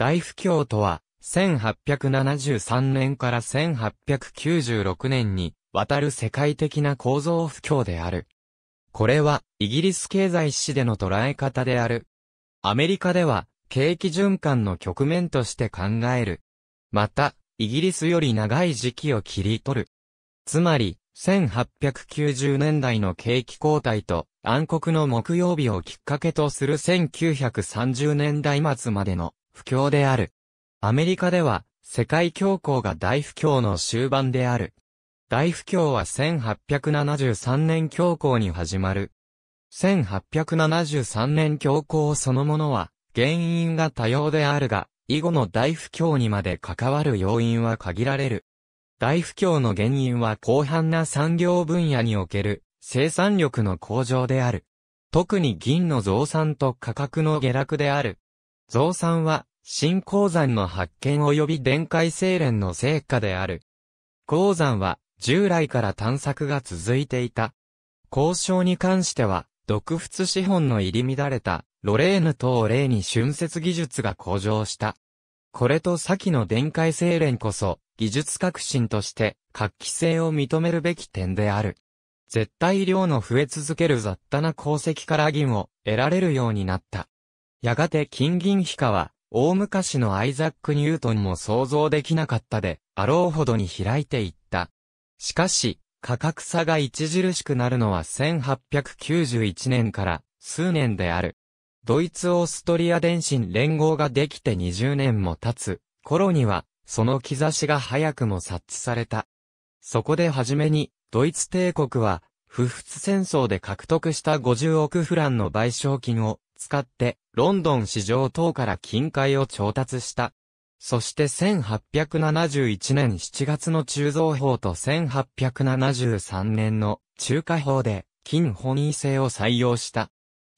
大不況とは、1873年から1896年に、渡る世界的な構造不況である。これは、イギリス経済史での捉え方である。アメリカでは、景気循環の局面として考える。また、イギリスより長い時期を切り取る。つまり、1890年代の景気交代と暗黒の木曜日をきっかけとする1930年代末までの不況である。アメリカでは、世界恐慌が大不況の終盤である。大不況は1873年恐慌に始まる。1873年恐慌そのものは、原因が多様であるが、以後の大不況にまで関わる要因は限られる。大不況の原因は広範な産業分野における生産力の向上である。特に銀の増産と価格の下落である。増産は新鉱山の発見及び電解精錬の成果である。鉱山は従来から探索が続いていた。交渉に関しては、独仏資本の入り乱れたロレーヌ等を例に浚渫技術が向上した。これと先の電解精錬こそ、技術革新として画期性を認めるべき点である。絶対量の増え続ける雑多な鉱石から銀を得られるようになった。やがて金銀皮下は大昔のアイザック・ニュートンも想像できなかったで、あろうほどに開いていった。しかし、価格差が著しくなるのは1891年から数年である。ドイツ・オーストリア電信連合ができて20年も経つ頃には、その兆しが早くも察知された。そこで初めに、ドイツ帝国は、不仏戦争で獲得した50億フランの賠償金を、使って、ロンドン市場等から金塊を調達した。そして1871年7月の鋳造法と1873年の中華法で金本位制を採用した。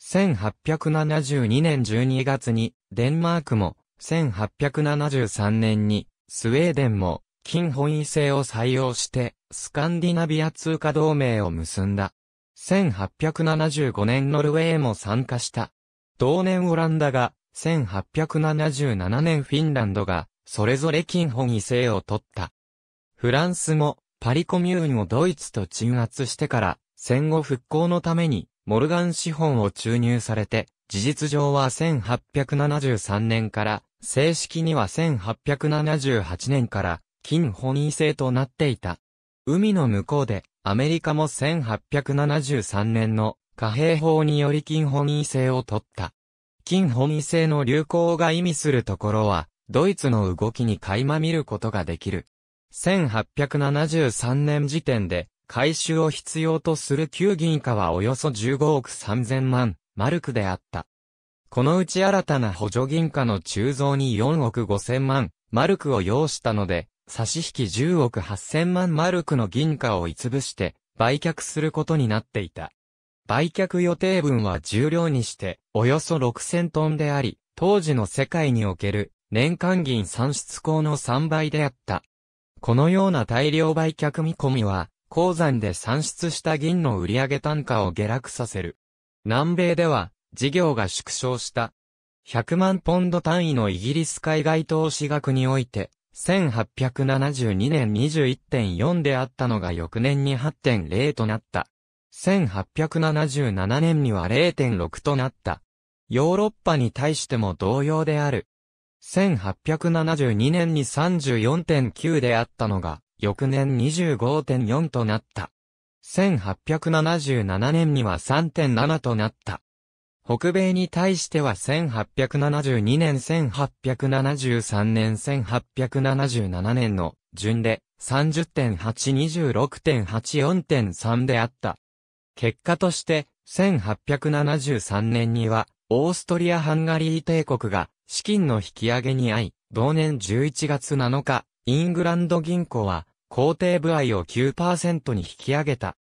1872年12月にデンマークも、1873年にスウェーデンも金本位制を採用してスカンディナビア通貨同盟を結んだ。1875年ノルウェーも参加した。同年オランダが、1877年フィンランドが、それぞれ金本位制を取った。フランスも、パリコミューンをドイツと鎮圧してから、戦後復興のために、モルガン資本を注入されて、事実上は1873年から、正式には1878年から、金本位制となっていた。海の向こうで、アメリカも1873年の貨幣法により金本位制を取った。金本位制の流行が意味するところは、ドイツの動きに垣間見ることができる。1873年時点で、回収を必要とする旧銀貨はおよそ15億3000万、マルクであった。このうち新たな補助銀貨の鋳造に4億5000万、マルクを要したので、差し引き10億8000万マルクの銀貨をいつぶして、売却することになっていた。売却予定分は重量にして、およそ6000トンであり、当時の世界における年間銀産出口の3倍であった。このような大量売却見込みは、鉱山で産出した銀の売上単価を下落させる。南米では、事業が縮小した。100万ポンド単位のイギリス海外投資額において、1872年21.4であったのが翌年に8.0となった。1877年には0.6となった。ヨーロッパに対しても同様である。1872年に34.9であったのが、翌年25.4となった。1877年には3.7となった。北米に対しては1872年1873年1877年の順で30.826.84.3であった。結果として、1873年には、オーストリア・ハンガリー帝国が資金の引き上げに遭い、同年11月7日、イングランド銀行は、肯定部合を9%に引き上げた。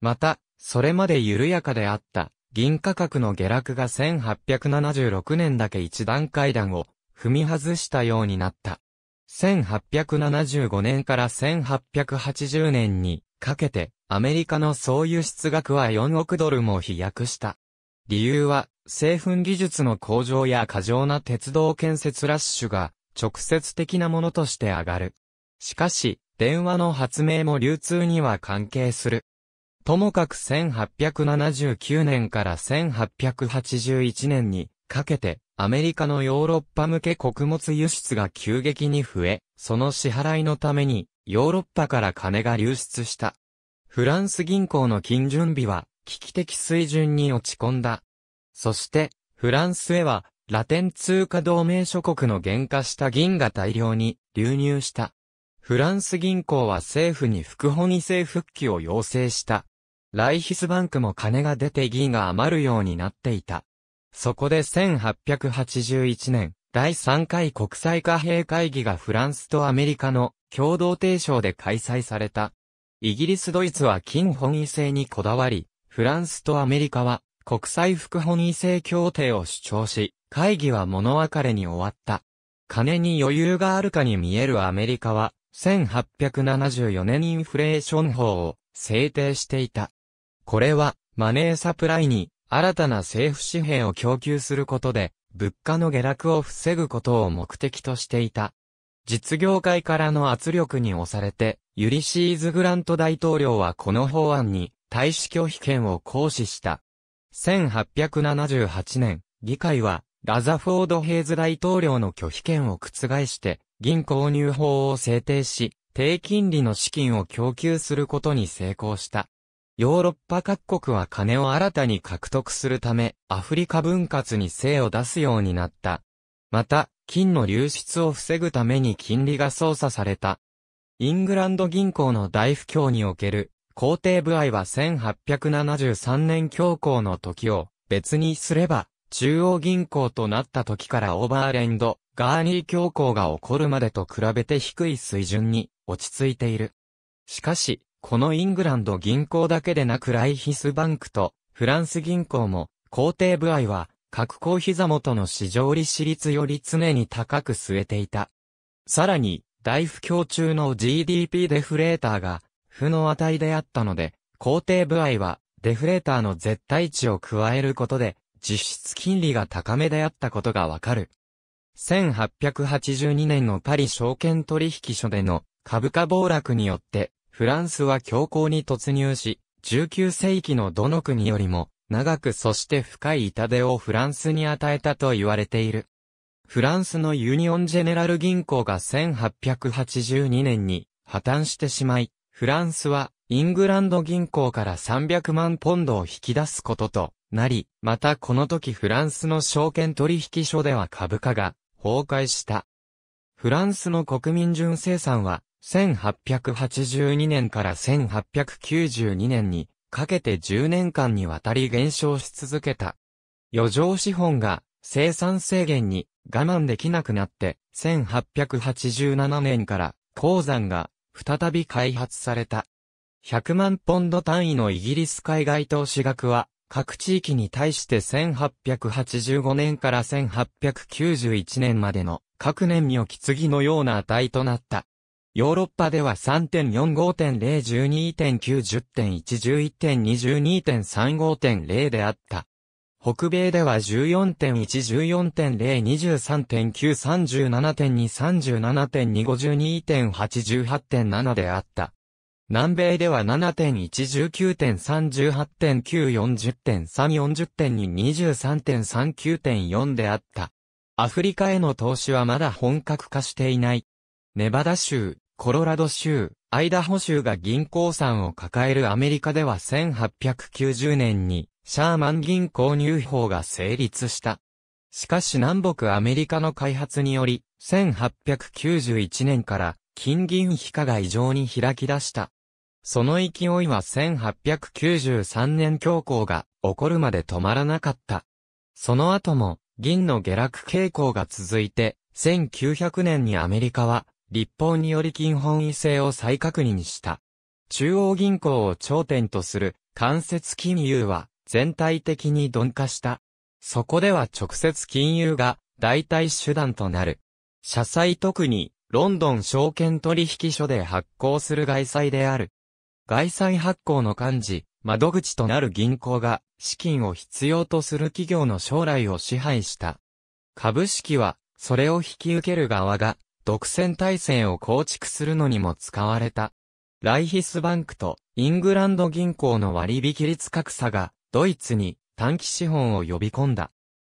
また、それまで緩やかであった、銀価格の下落が1876年だけ一段階段を踏み外したようになった。1875年から1880年にかけてアメリカの総輸出額は4億ドルも飛躍した。理由は、製粉技術の向上や過剰な鉄道建設ラッシュが、直接的なものとして上がる。しかし、電話の発明も流通には関係する。ともかく1879年から1881年にかけて、アメリカのヨーロッパ向け穀物輸出が急激に増え、その支払いのために、ヨーロッパから金が流出した。フランス銀行の金準備は危機的水準に落ち込んだ。そして、フランスへは、ラテン通貨同盟諸国の減価した銀が大量に流入した。フランス銀行は政府に副本位制復帰を要請した。ライヒスバンクも金が出て銀が余るようになっていた。そこで1881年、第3回国際貨幣会議がフランスとアメリカの共同提唱で開催された。イギリス・ドイツは金本位制にこだわり、フランスとアメリカは国際副本位制協定を主張し、会議は物別れに終わった。金に余裕があるかに見えるアメリカは、1874年インフレーション法を制定していた。これは、マネーサプライに新たな政府紙幣を供給することで、物価の下落を防ぐことを目的としていた。実業界からの圧力に押されて、ユリシーズ・グラント大統領はこの法案に大使拒否権を行使した。1878年、議会はラザフォード・ヘイズ大統領の拒否権を覆して、銀購入法を制定し、低金利の資金を供給することに成功した。ヨーロッパ各国は金を新たに獲得するため、アフリカ分割に精を出すようになった。また、金の流出を防ぐために金利が操作された。イングランド銀行の大不況における、皇帝部合は1873年恐慌の時を別にすれば、中央銀行となった時からオーバーレンド、ガーニー恐慌が起こるまでと比べて低い水準に落ち着いている。しかし、このイングランド銀行だけでなくライヒスバンクとフランス銀行も、皇帝部合は格好膝元の市場利子率より常に高く据えていた。さらに、大不況中の GDP デフレーターが、負の値であったので、肯定部合は、デフレーターの絶対値を加えることで、実質金利が高めであったことがわかる。1882年のパリ証券取引所での株価暴落によって、フランスは強行に突入し、19世紀のどの国よりも長くそして深い痛手をフランスに与えたと言われている。フランスのユニオンジェネラル銀行が1882年に破綻してしまい、フランスはイングランド銀行から300万ポンドを引き出すこととなり、またこの時フランスの証券取引所では株価が崩壊した。フランスの国民純生産は1882年から1892年にかけて10年間にわたり減少し続けた。余剰資本が生産制限に我慢できなくなって、1887年から鉱山が再び開発された。100万ポンド単位のイギリス海外投資額は、各地域に対して1885年から1891年までの各年におき継ぎのような値となった。ヨーロッパでは3.45.012.910.111.22.35.0であった。北米では14.114.023.937.237.252.818.7であった。南米では7.119.318.940.340.223.39.4であった。アフリカへの投資はまだ本格化していない。ネバダ州、コロラド州、アイダホ州が銀行産を抱えるアメリカでは1890年に、シャーマン銀行入法が成立した。しかし南北アメリカの開発により、1891年から金銀比価が異常に開き出した。その勢いは1893年恐慌が起こるまで止まらなかった。その後も銀の下落傾向が続いて、1900年にアメリカは立法により金本位制を再確認した。中央銀行を頂点とする間接金融は全体的に鈍化した。そこでは直接金融が代替手段となる。社債特にロンドン証券取引所で発行する外債である。外債発行の幹事、窓口となる銀行が資金を必要とする企業の将来を支配した。株式はそれを引き受ける側が独占体制を構築するのにも使われた。ライヒスバンクとイングランド銀行の割引率格差がドイツに短期資本を呼び込んだ。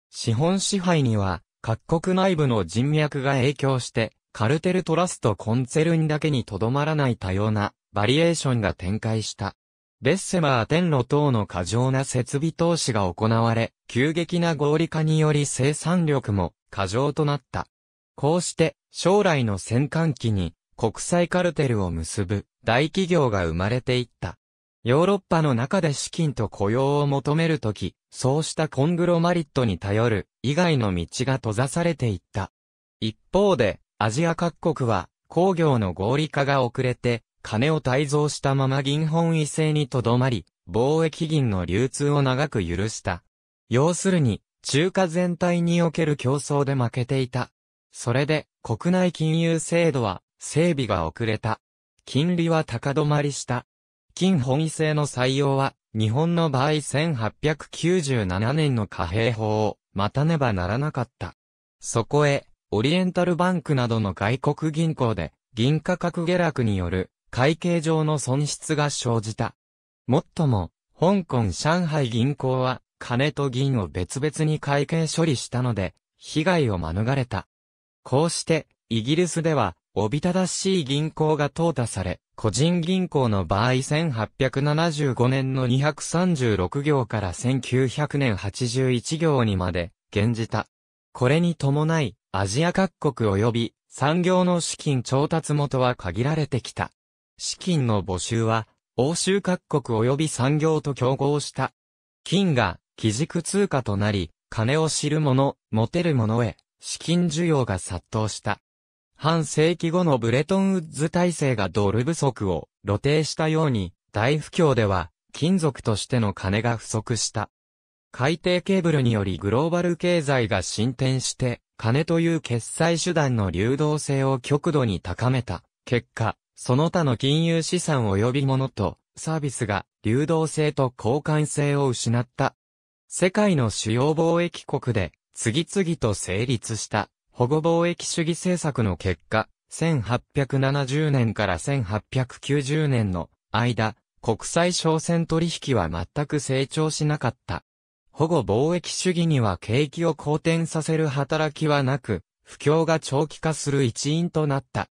資本支配には各国内部の人脈が影響してカルテルトラストコンツェルンだけにとどまらない多様なバリエーションが展開した。ベッセマー天路等の過剰な設備投資が行われ、急激な合理化により生産力も過剰となった。こうして、将来の戦艦機に、国際カルテルを結ぶ、大企業が生まれていった。ヨーロッパの中で資金と雇用を求めるとき、そうしたコングロマリットに頼る、以外の道が閉ざされていった。一方で、アジア各国は、工業の合理化が遅れて、金を滞造したまま銀本位制にとどまり、貿易銀の流通を長く許した。要するに、中華全体における競争で負けていた。それで、国内金融制度は、整備が遅れた。金利は高止まりした。金本位制の採用は、日本の場合1897年の貨幣法を待たねばならなかった。そこへ、オリエンタルバンクなどの外国銀行で、銀価格下落による会計上の損失が生じた。もっとも、香港上海銀行は、金と銀を別々に会計処理したので、被害を免れた。こうして、イギリスでは、おびただしい銀行が淘汰され、個人銀行の場合1875年の236行から1900年81行にまで、減じた。これに伴い、アジア各国及び、産業の資金調達元は限られてきた。資金の募集は、欧州各国及び産業と競合した。金が、基軸通貨となり、金を知る者、持てる者へ、資金需要が殺到した。半世紀後のブレトンウッズ体制がドル不足を露呈したように、大不況では、金属としての金が不足した。海底ケーブルによりグローバル経済が進展して、金という決済手段の流動性を極度に高めた。結果、その他の金融資産及び物とサービスが流動性と交換性を失った。世界の主要貿易国で次々と成立した保護貿易主義政策の結果、1870年から1890年の間、国際商船取引は全く成長しなかった。保護貿易主義には景気を好転させる働きはなく、不況が長期化する一因となった。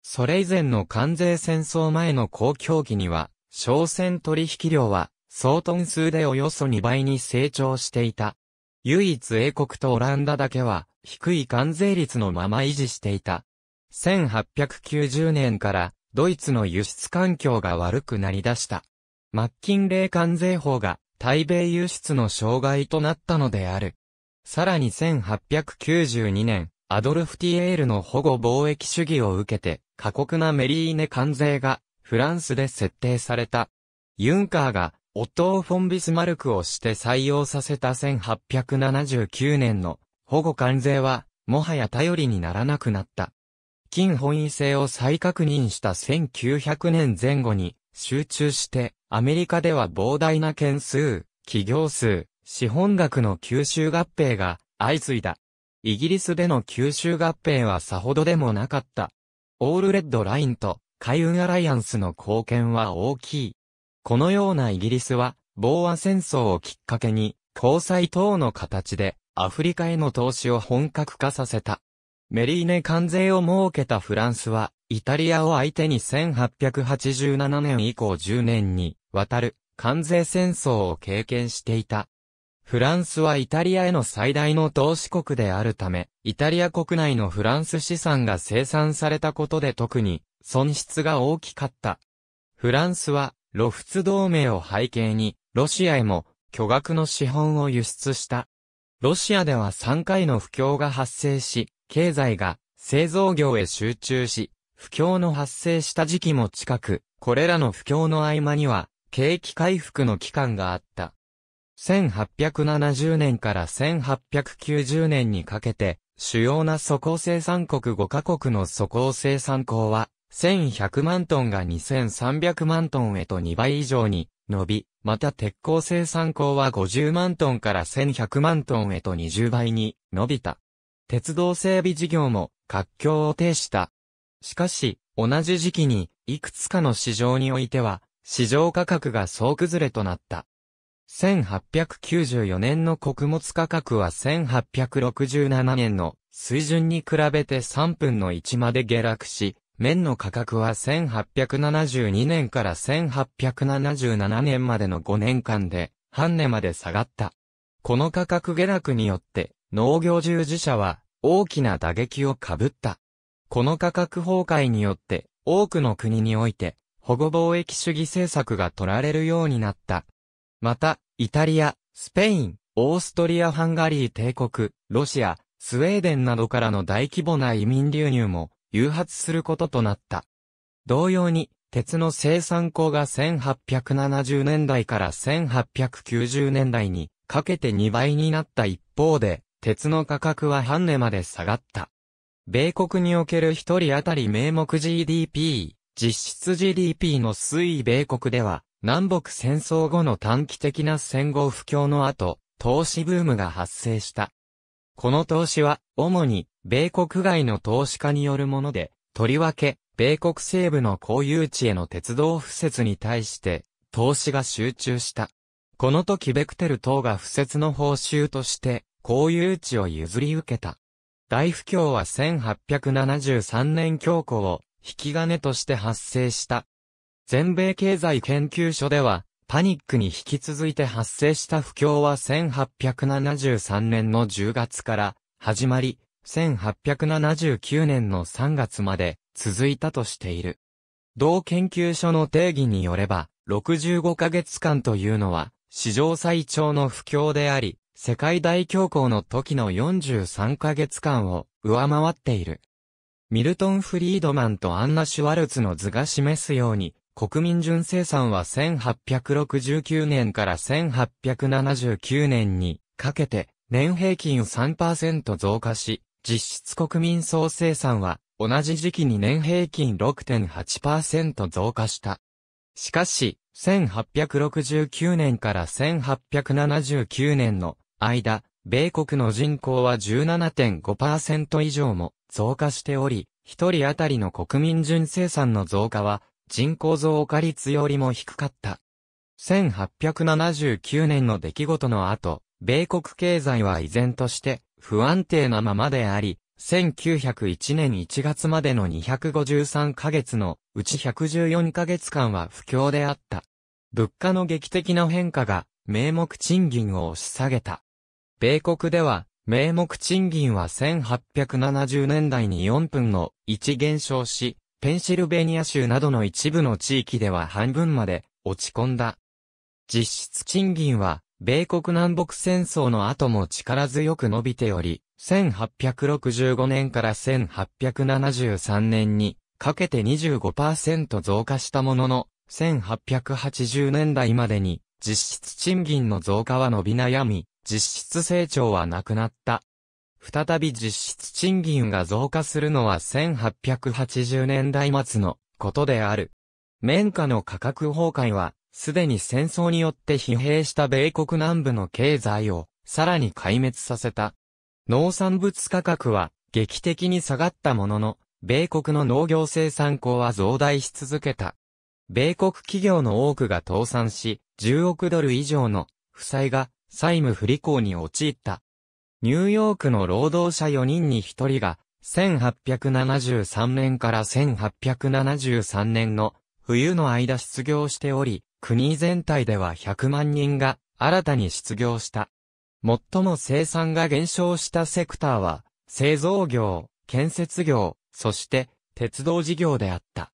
それ以前の関税戦争前の公共期には、商船取引量は、総トン数でおよそ2倍に成長していた。唯一英国とオランダだけは、低い関税率のまま維持していた。1890年から、ドイツの輸出環境が悪くなり出した。マッキンレー関税法が、対米輸出の障害となったのである。さらに1892年、アドルフ・ティエールの保護貿易主義を受けて、過酷なメリーネ関税が、フランスで設定された。ユンカーが、オットー・フォン・ビスマルクをして採用させた1879年の保護関税は、もはや頼りにならなくなった。金本位制を再確認した1900年前後に集中して、アメリカでは膨大な件数、企業数、資本額の吸収合併が相次いだ。イギリスでの吸収合併はさほどでもなかった。オールレッドラインと海運アライアンスの貢献は大きい。このようなイギリスは、防和戦争をきっかけに、交際等の形で、アフリカへの投資を本格化させた。メリーネ関税を設けたフランスは、イタリアを相手に1887年以降10年に、渡る、関税戦争を経験していた。フランスはイタリアへの最大の投資国であるため、イタリア国内のフランス資産が生産されたことで特に損失が大きかった。フランスはロフツ同盟を背景に、ロシアへも巨額の資本を輸出した。ロシアでは3回の不況が発生し、経済が製造業へ集中し、不況の発生した時期も近く、これらの不況の合間には、景気回復の期間があった。1870年から1890年にかけて、主要な素行生産国5カ国の素行生産工は、1100万トンが2300万トンへと2倍以上に伸び、また鉄鋼生産鋼は50万トンから1100万トンへと20倍に伸びた。鉄道整備事業も活況を呈した。しかし、同じ時期に、いくつかの市場においては、市場価格が総崩れとなった。1894年の穀物価格は1867年の水準に比べて3分の1まで下落し、綿の価格は1872年から1877年までの5年間で、半値まで下がった。この価格下落によって、農業従事者は大きな打撃を被った。この価格崩壊によって、多くの国において、保護貿易主義政策が取られるようになった。また、イタリア、スペイン、オーストリア・ハンガリー帝国、ロシア、スウェーデンなどからの大規模な移民流入も誘発することとなった。同様に、鉄の生産高が1870年代から1890年代にかけて2倍になった一方で、鉄の価格は半値まで下がった。米国における一人当たり名目 GDP、実質 GDP の推移米国では、南北戦争後の短期的な戦後不況の後、投資ブームが発生した。この投資は、主に、米国外の投資家によるもので、とりわけ、米国西部の公有地への鉄道敷設に対して、投資が集中した。この時ベクテル等が敷設の報酬として、公有地を譲り受けた。大不況は1873年強行を引き金として発生した。全米経済研究所では、パニックに引き続いて発生した不況は1873年の10月から始まり、1879年の3月まで続いたとしている。同研究所の定義によれば、65ヶ月間というのは、史上最長の不況であり、世界大恐慌の時の43ヶ月間を上回っている。ミルトン・フリードマンとアンナ・シュワルツの図が示すように、国民純生産は1869年から1879年にかけて年平均3%増加し、実質国民総生産は、同じ時期に年平均6.8%増加した。しかし、1869年から1879年の間、米国の人口は17.5%以上も増加しており、一人当たりの国民純生産の増加は人口増加率よりも低かった。1879年の出来事の後、米国経済は依然として不安定なままであり、1901年1月までの253ヶ月のうち114ヶ月間は不況であった。物価の劇的な変化が名目賃金を押し下げた。米国では名目賃金は1870年代に4分の1減少し、ペンシルベニア州などの一部の地域では半分まで落ち込んだ。実質賃金は米国南北戦争の後も力強く伸びており、1865年から1873年にかけて25%増加したものの、1880年代までに実質賃金の増加は伸び悩み、実質成長はなくなった。再び実質賃金が増加するのは1880年代末のことである。綿花の価格崩壊はすでに戦争によって疲弊した米国南部の経済をさらに壊滅させた。農産物価格は劇的に下がったものの、米国の農業生産高は増大し続けた。米国企業の多くが倒産し、10億ドル以上の負債が債務不履行に陥った。ニューヨークの労働者4人に1人が、1873年から1873年の冬の間失業しており、国全体では100万人が新たに失業した。最も生産が減少したセクターは、製造業、建設業、そして鉄道事業であった。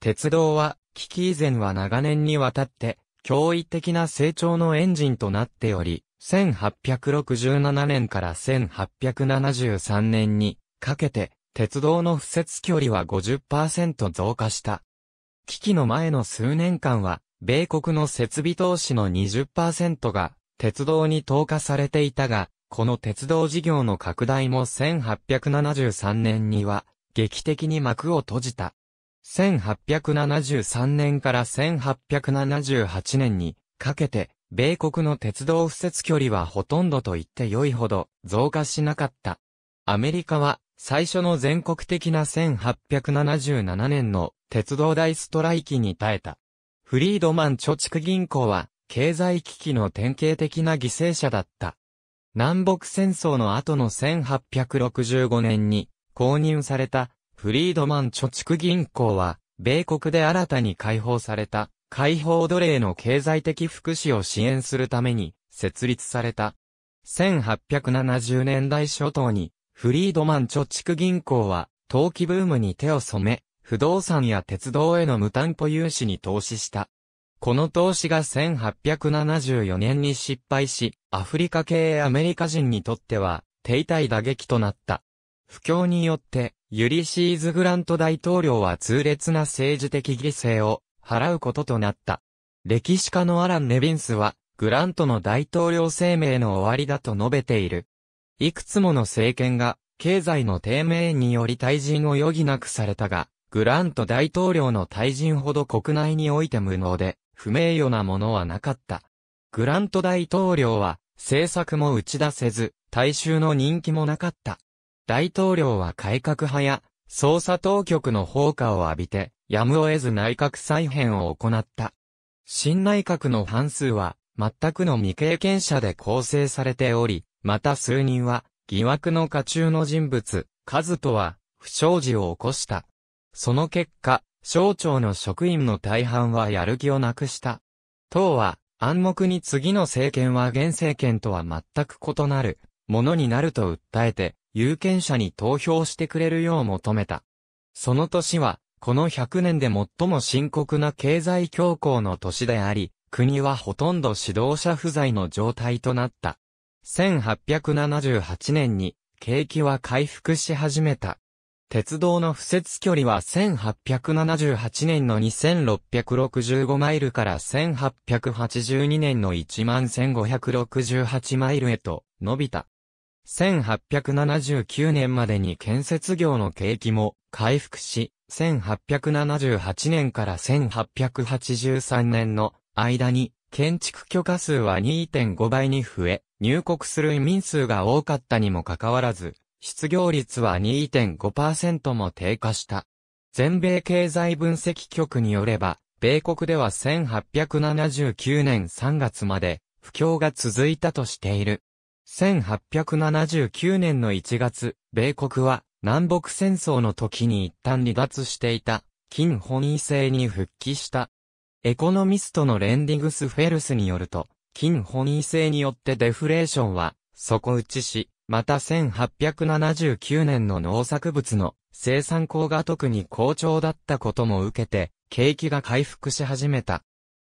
鉄道は、危機以前は長年にわたって、驚異的な成長のエンジンとなっており、1867年から1873年にかけて、鉄道の敷設距離は50%増加した。危機の前の数年間は、米国の設備投資の20%が鉄道に投下されていたが、この鉄道事業の拡大も1873年には劇的に幕を閉じた。1873年から1878年にかけて、米国の鉄道敷設距離はほとんどと言って良いほど増加しなかった。アメリカは最初の全国的な1877年の鉄道大ストライキに耐えた。フリードマン貯蓄銀行は、経済危機の典型的な犠牲者だった。南北戦争の後の1865年に公認されたフリードマン貯蓄銀行は、米国で新たに解放された解放奴隷の経済的福祉を支援するために設立された。1870年代初頭にフリードマン貯蓄銀行は陶器ブームに手を染め、不動産や鉄道への無担保融資に投資した。この投資が1874年に失敗し、アフリカ系アメリカ人にとっては、停滞打撃となった。不況によって、ユリシーズ・グラント大統領は痛烈な政治的犠牲を払うこととなった。歴史家のアラン・ネビンスは、グラントの大統領生命の終わりだと述べている。いくつもの政権が、経済の低迷により退陣を余儀なくされたが、グラント大統領の退陣ほど国内において無能で、不名誉なものはなかった。グラント大統領は、政策も打ち出せず、大衆の人気もなかった。大統領は改革派や、捜査当局の放火を浴びて、やむを得ず内閣再編を行った。新内閣の半数は、全くの未経験者で構成されており、また数人は、疑惑の家中の人物、数とは、不祥事を起こした。その結果、省庁の職員の大半はやる気をなくした。党は、暗黙に次の政権は現政権とは全く異なる、ものになると訴えて、有権者に投票してくれるよう求めた。その年は、この100年で最も深刻な経済恐慌の年であり、国はほとんど指導者不在の状態となった。1878年に景気は回復し始めた。鉄道の敷設距離は1878年の2665マイルから1882年の11568マイルへと伸びた。1879年までに建設業の景気も回復し、1878年から1883年の間に建築許可数は2.5倍に増え、入国する移民数が多かったにもかかわらず、失業率は2.5%も低下した。全米経済分析局によれば、米国では1879年3月まで不況が続いたとしている。1879年の1月、米国は南北戦争の時に一旦離脱していた、金本位制に復帰した。エコノミストのレンディグス・フェルスによると、金本位制によってデフレーションは底打ちし、また1879年の農作物の生産高が特に好調だったことも受けて、景気が回復し始めた。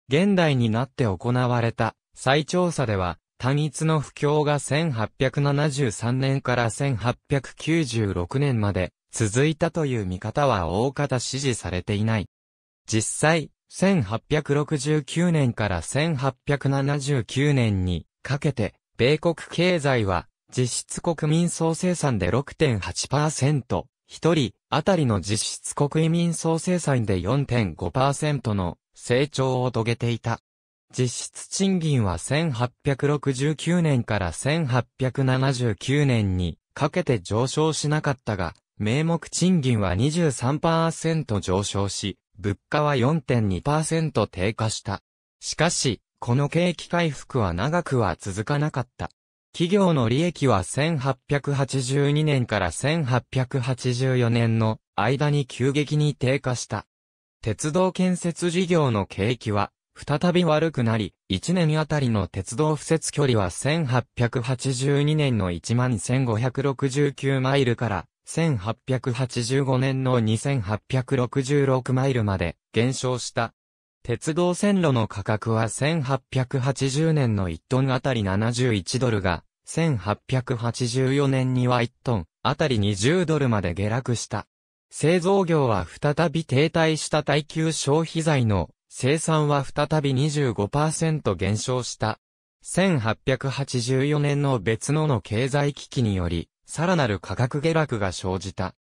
現代になって行われた再調査では、単一の不況が1873年から1896年まで続いたという見方は大方支持されていない。実際、1869年から1879年にかけて、米国経済は実質国民総生産で6.8%、一人当たりの実質国民総生産で4.5%の成長を遂げていた。実質賃金は1869年から1879年にかけて上昇しなかったが、名目賃金は23%上昇し、物価は4.2%低下した。しかし、この景気回復は長くは続かなかった。企業の利益は1882年から1884年の間に急激に低下した。鉄道建設事業の景気は再び悪くなり、1年あたりの鉄道付設距離は1882年の11,569マイルから1885年の2866マイルまで減少した。鉄道線路の価格は1880年の1トンあたり71ドルが、1884年には1トンあたり20ドルまで下落した。製造業は再び停滞した耐久消費財の生産は再び25%減少した。1884年の別のの経済危機により、さらなる価格下落が生じた。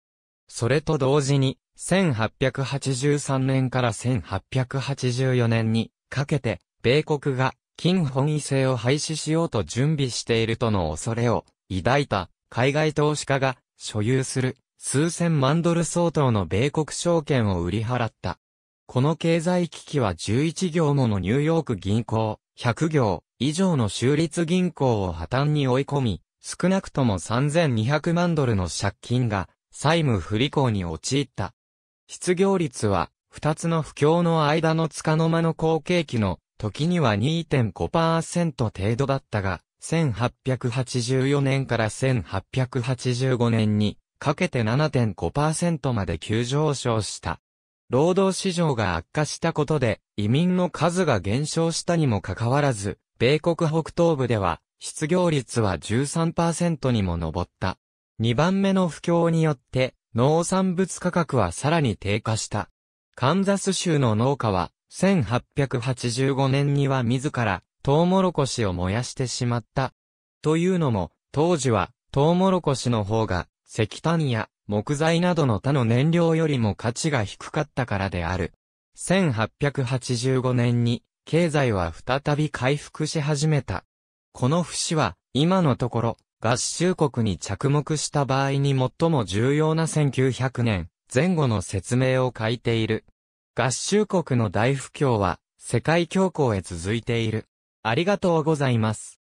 それと同時に、1883年から1884年にかけて、米国が金本位制を廃止しようと準備しているとの恐れを抱いた海外投資家が所有する数千万ドル相当の米国証券を売り払った。この経済危機は11行ものニューヨーク銀行、100行以上の州立銀行を破綻に追い込み、少なくとも3200万ドルの借金が債務不履行に陥った。失業率は、二つの不況の間のつかの間の好景気の時には2.5%程度だったが、1884年から1885年にかけて7.5%まで急上昇した。労働市場が悪化したことで移民の数が減少したにもかかわらず、米国北東部では失業率は13%にも上った。2番目の不況によって、農産物価格はさらに低下した。カンザス州の農家は、1885年には自ら、トウモロコシを燃やしてしまった。というのも、当時は、トウモロコシの方が、石炭や木材などの他の燃料よりも価値が低かったからである。1885年に、経済は再び回復し始めた。この節は、今のところ、合衆国に着目した場合に最も重要な1900年前後の説明を書いている。合衆国の大不況は世界恐慌へ続いている。ありがとうございます。